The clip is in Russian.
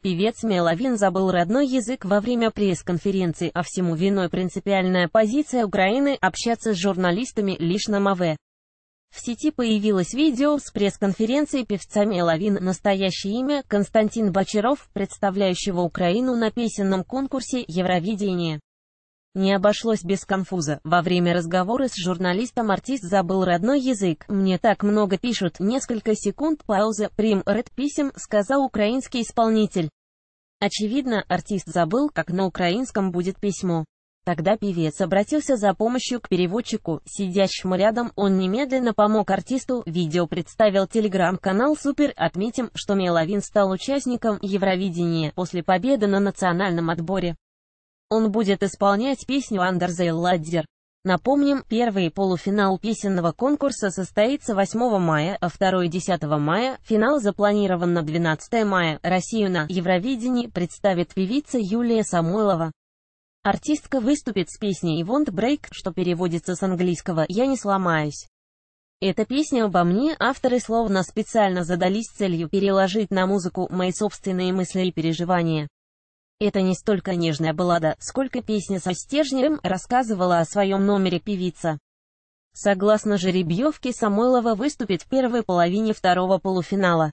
Певец Меловин забыл родной язык во время пресс-конференции, а всему виной принципиальная позиция Украины общаться с журналистами лишь на МАВ. В сети появилось видео с пресс-конференции певца Меловин «Настоящее имя» Константин Бочаров, представляющего Украину на песенном конкурсе «Евровидение». Не обошлось без конфуза. Во время разговора с журналистом артист забыл родной язык. «Мне так много пишут». Несколько секунд пауза. «Прим ред писем», — сказал украинский исполнитель. Очевидно, артист забыл, как на украинском будет письмо. Тогда певец обратился за помощью к переводчику, сидящему рядом, он немедленно помог артисту, видео представил телеграм-канал «Супер», отметим, что Меловин стал участником Евровидения после победы на национальном отборе. Он будет исполнять песню «Under the Ladder». Напомним, первый полуфинал песенного конкурса состоится 8 мая, а второй 10 мая, финал запланирован на 12 мая. Россию на Евровидении представит певица Юлия Самойлова. Артистка выступит с песней «Won't Break», что переводится с английского «Я не сломаюсь». Эта песня обо мне, авторы словно специально задались целью переложить на музыку мои собственные мысли и переживания. Это не столько нежная баллада, сколько песня со стержнем, рассказывала о своем номере певица. Согласно жеребьевке Самойлова выступит в первой половине второго полуфинала.